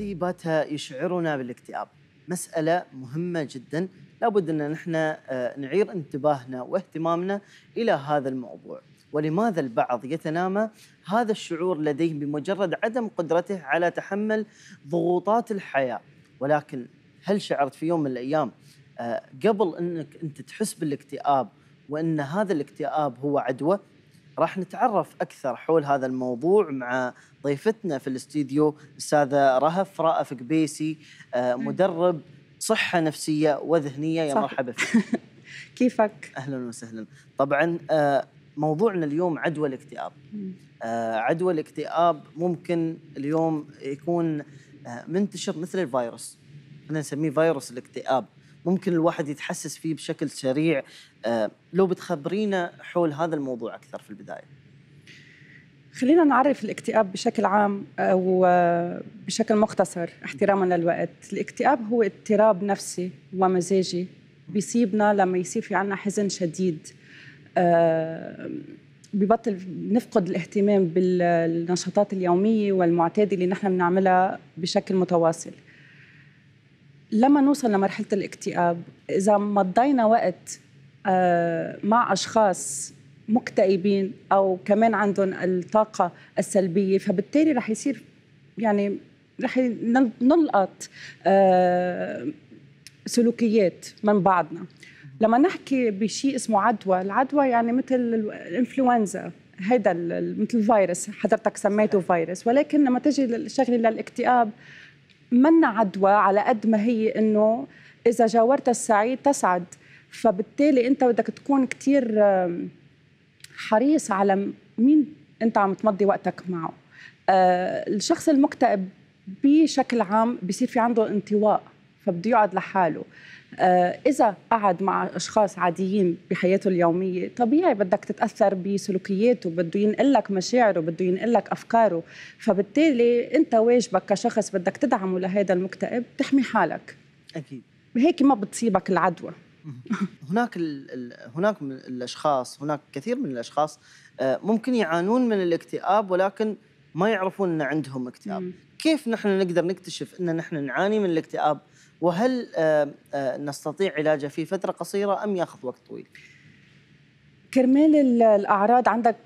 بات يشعرنا بالاكتئاب مسألة مهمة جدا لابد أن نحن آه، نعير انتباهنا واهتمامنا إلى هذا الموضوع ولماذا البعض يتنامى هذا الشعور لديه بمجرد عدم قدرته على تحمل ضغوطات الحياة ولكن هل شعرت في يوم من الأيام آه، قبل أنك أنت تحس بالاكتئاب وأن هذا الاكتئاب هو عدوى راح نتعرف اكثر حول هذا الموضوع مع ضيفتنا في الاستديو الاستاذه رهف رائف قبيسي آه، مدرب صحه نفسيه وذهنيه يا مرحبا فيك كيفك اهلا وسهلا طبعا آه، موضوعنا اليوم عدوى الاكتئاب آه، عدوى الاكتئاب ممكن اليوم يكون منتشر مثل الفيروس احنا نسميه فيروس الاكتئاب ممكن الواحد يتحسس فيه بشكل سريع آه، لو بتخبرينا حول هذا الموضوع أكثر في البداية خلينا نعرف الاكتئاب بشكل عام آه، وبشكل آه، مختصر احتراما للوقت الاكتئاب هو اضطراب نفسي ومزاجي بيصيبنا لما يصير في عنا حزن شديد ببطل نفقد الاهتمام بالنشاطات اليومية والمعتادة اللي نحن بنعملها بشكل متواصل لما نوصل لمرحله الاكتئاب اذا مضينا وقت آه، مع اشخاص مكتئبين او كمان عندهم الطاقه السلبيه فبالتالي رح يصير يعني رح نلقط آه، سلوكيات من بعضنا لما نحكي بشيء اسمه عدوى العدوى يعني مثل الانفلونزا هذا مثل الفيروس حضرتك سميته فيروس ولكن لما تجي الشغله للاكتئاب منا عدوى على قد ما هي انه اذا جاورت السعيد تسعد فبالتالي انت بدك تكون كثير حريص على مين انت عم تمضي وقتك معه آه، الشخص المكتئب بشكل عام بصير في عنده انطواء فبده يقعد لحاله آه، إذا قعد مع أشخاص عاديين بحياته اليومية طبيعي بدك تتأثر بسلوكياته بده ينقلك مشاعره بده ينقلك أفكاره فبالتالي أنت واجبك كشخص بدك تدعمه لهذا المكتئب تحمي حالك أكيد هيك ما بتصيبك العدوى هناك ال هناك من الاشخاص هناك كثير من الاشخاص آه، ممكن يعانون من الاكتئاب ولكن ما يعرفون ان عندهم اكتئاب كيف نحن نقدر نكتشف ان نحن نعاني من الاكتئاب وهل آه، آه، نستطيع علاجه في فتره قصيره ام ياخذ وقت طويل كرمال الاعراض عندك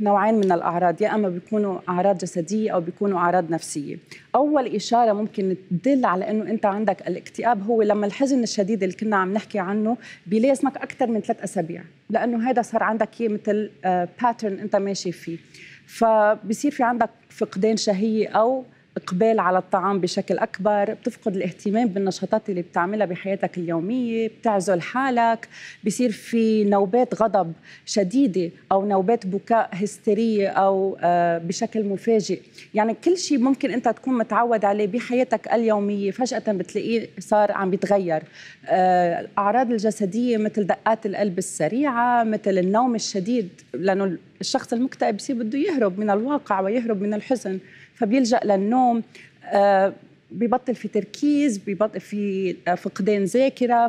نوعين من الاعراض يا اما بيكونوا اعراض جسديه او بيكونوا اعراض نفسيه اول اشاره ممكن تدل على انه انت عندك الاكتئاب هو لما الحزن الشديد اللي كنا عم نحكي عنه بيلازمك اكثر من ثلاث اسابيع لانه هذا صار عندك مثل باترن آه، انت ماشي فيه فبصير في عندك فقدان شهية أو اقبال على الطعام بشكل اكبر بتفقد الاهتمام بالنشاطات اللي بتعملها بحياتك اليوميه بتعزل حالك بصير في نوبات غضب شديده او نوبات بكاء هستيريه او آه، بشكل مفاجئ يعني كل شيء ممكن انت تكون متعود عليه بحياتك اليوميه فجاه بتلاقيه صار عم بيتغير آه، الأعراض الجسديه مثل دقات القلب السريعه مثل النوم الشديد لانه الشخص المكتئب بصير بده يهرب من الواقع ويهرب من الحزن فبيلجأ للنوم آه، ببطل في تركيز ببطل في آه، فقدان ذاكرة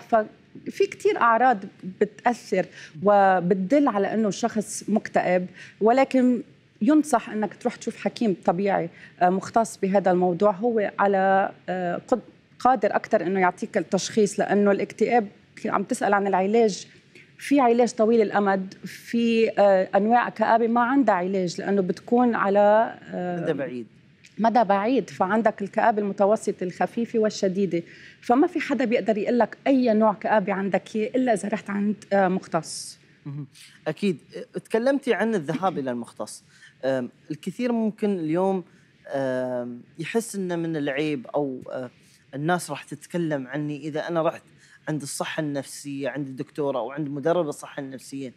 في كثير أعراض بتأثر وبتدل على أنه شخص مكتئب ولكن ينصح أنك تروح تشوف حكيم طبيعي آه، مختص بهذا الموضوع هو على قادر أكثر أنه يعطيك التشخيص لأنه الاكتئاب عم تسأل عن العلاج في علاج طويل الامد في آه، انواع كابه ما عندها علاج لانه بتكون على آه، مدى بعيد مدى بعيد فعندك الكآبة المتوسطة الخفيفة والشديدة فما في حدا بيقدر يقول لك أي نوع كآبة عندك إلا إذا رحت عند آه، مختص أكيد تكلمتي عن الذهاب إلى المختص الكثير ممكن اليوم يحس أنه من العيب أو الناس راح تتكلم عني إذا أنا رحت عند الصحه النفسيه عند الدكتوره او عند مدرب الصحه النفسيه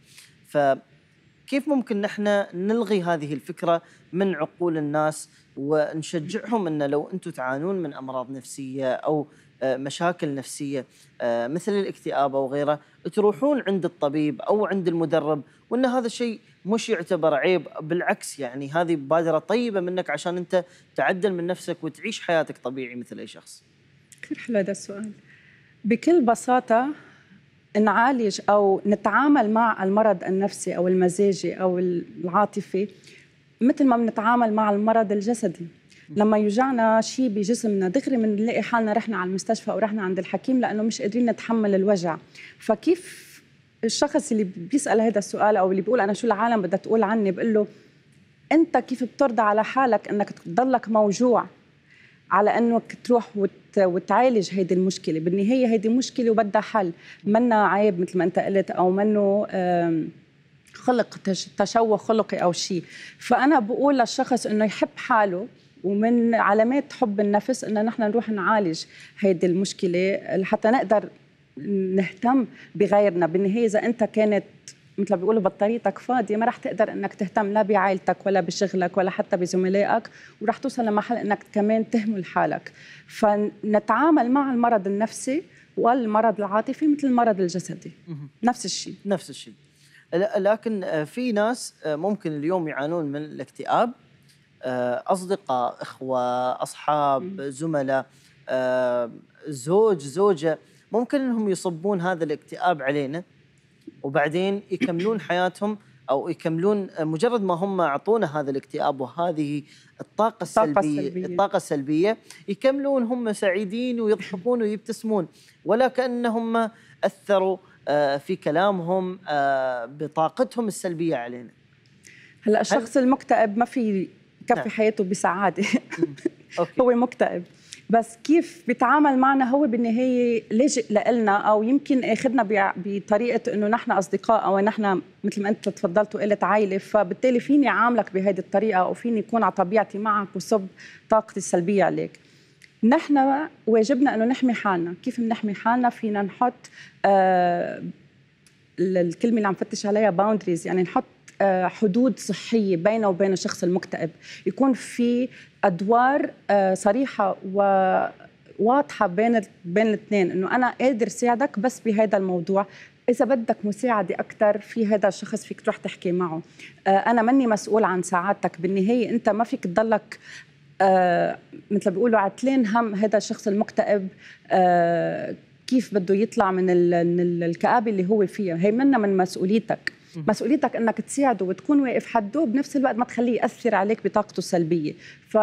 فكيف ممكن نحن نلغي هذه الفكره من عقول الناس ونشجعهم ان لو انتم تعانون من امراض نفسيه او آه، مشاكل نفسيه آه، مثل الاكتئاب او غيره تروحون عند الطبيب او عند المدرب وان هذا الشيء مش يعتبر عيب بالعكس يعني هذه مبادره طيبه منك عشان انت تعدل من نفسك وتعيش حياتك طبيعي مثل اي شخص. كثير حلو هذا السؤال. بكل بساطة نعالج أو نتعامل مع المرض النفسي أو المزاجي أو العاطفي مثل ما بنتعامل مع المرض الجسدي لما يوجعنا شيء بجسمنا دغري بنلاقي حالنا رحنا على المستشفى او رحنا عند الحكيم لانه مش قادرين نتحمل الوجع فكيف الشخص اللي بيسال هذا السؤال او اللي بيقول انا شو العالم بدها تقول عني بقول له انت كيف بترضى على حالك انك تضلك موجوع على انك تروح وت وتعالج هيدي المشكله بالنهايه هيدي مشكله وبدها حل منا عيب مثل ما انت قلت او منه خلق تشوه خلقي او شيء فانا بقول للشخص انه يحب حاله ومن علامات حب النفس انه نحن نروح نعالج هيدي المشكله لحتى نقدر نهتم بغيرنا بالنهايه اذا انت كانت مثل ما بيقولوا بطاريتك فاضيه ما رح تقدر انك تهتم لا بعائلتك ولا بشغلك ولا حتى بزملائك ورح توصل لمحل انك كمان تهمل حالك فنتعامل مع المرض النفسي والمرض العاطفي مثل المرض الجسدي نفس الشيء نفس الشيء لكن آه، في ناس آه، ممكن اليوم يعانون من الاكتئاب آه، اصدقاء اخوه اصحاب زملاء زوج زوجه ممكن انهم يصبون هذا الاكتئاب علينا وبعدين يكملون حياتهم او يكملون مجرد ما هم اعطونا هذا الاكتئاب وهذه الطاقه السلبيه السلبية. الطاقه السلبيه يكملون هم سعيدين ويضحكون ويبتسمون ولا كانهم اثروا آه، في كلامهم آه، بطاقتهم السلبيه علينا هلا الشخص هل... المكتئب ما في كفي نعم. حياته بسعاده هو مكتئب بس كيف بيتعامل معنا هو بالنهايه لاجئ لنا او يمكن اخذنا بطريقه انه نحن اصدقاء او نحن مثل ما انت تفضلت وقلت عائله فبالتالي فيني عاملك بهذه الطريقه او فيني يكون على طبيعتي معك وصب طاقتي السلبيه عليك نحن واجبنا انه نحمي حالنا كيف بنحمي حالنا فينا نحط آه الكلمه اللي عم فتش عليها باوندريز يعني نحط آه، حدود صحيه بينه وبين الشخص المكتئب يكون في ادوار آه، صريحه و واضحه بين بين الاثنين انه انا قادر ساعدك بس بهذا الموضوع إذا بدك مساعدة أكثر في هذا الشخص فيك تروح تحكي معه آه أنا مني مسؤول عن سعادتك بالنهاية أنت ما فيك تضلك آه مثل بيقولوا عتلين هم هذا الشخص المكتئب آه كيف بده يطلع من, من الكآبة اللي هو فيها هي منا من مسؤوليتك مسؤوليتك انك تساعده وتكون واقف حده بنفس الوقت ما تخليه ياثر عليك بطاقته السلبيه ف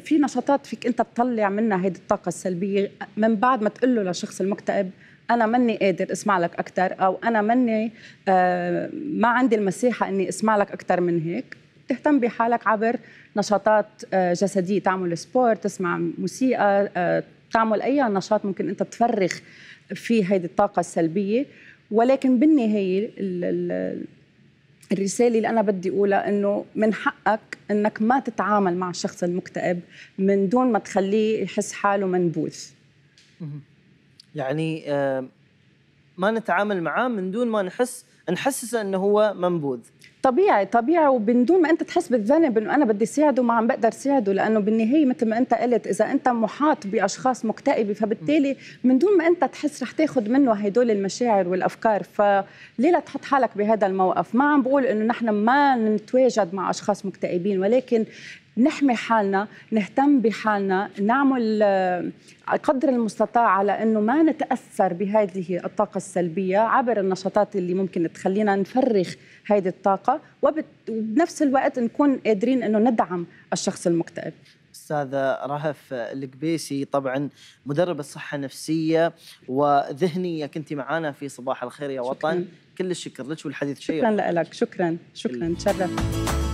في نشاطات فيك انت تطلع منها هيدي الطاقه السلبيه من بعد ما تقول له للشخص المكتئب انا مني قادر اسمع لك اكثر او انا مني آه ما عندي المساحه اني اسمع لك اكثر من هيك تهتم بحالك عبر نشاطات آه جسديه تعمل سبورت تسمع موسيقى آه تعمل اي نشاط ممكن انت تفرغ فيه هيدي الطاقه السلبيه ولكن بالنهايه الرسالة اللي أنا بدي أقولها إنه من حقك إنك ما تتعامل مع الشخص المكتئب من دون ما تخليه يحس حاله منبوذ. يعني آه، ما نتعامل معاه من دون ما نحس نحسسه إنه هو منبوذ. طبيعي طبيعي وبدون ما انت تحس بالذنب انه انا بدي ساعده ما عم بقدر ساعده لانه بالنهايه مثل ما انت قلت اذا انت محاط باشخاص مكتئبه فبالتالي من دون ما انت تحس رح تاخذ منه هدول المشاعر والافكار فليه لا تحط حالك بهذا الموقف ما عم بقول انه نحن ما نتواجد مع اشخاص مكتئبين ولكن نحمي حالنا نهتم بحالنا نعمل آه، قدر المستطاع على انه ما نتاثر بهذه الطاقه السلبيه عبر النشاطات اللي ممكن تخلينا نفرغ هذه الطاقه وبنفس الوقت نكون قادرين انه ندعم الشخص المكتئب استاذه رهف القبيسي طبعا مدربه صحه نفسيه وذهنيه كنت معنا في صباح الخير يا شكراً. وطن كل الشكر لك والحديث شيق شكرا لك شكرا شكرا تشرفت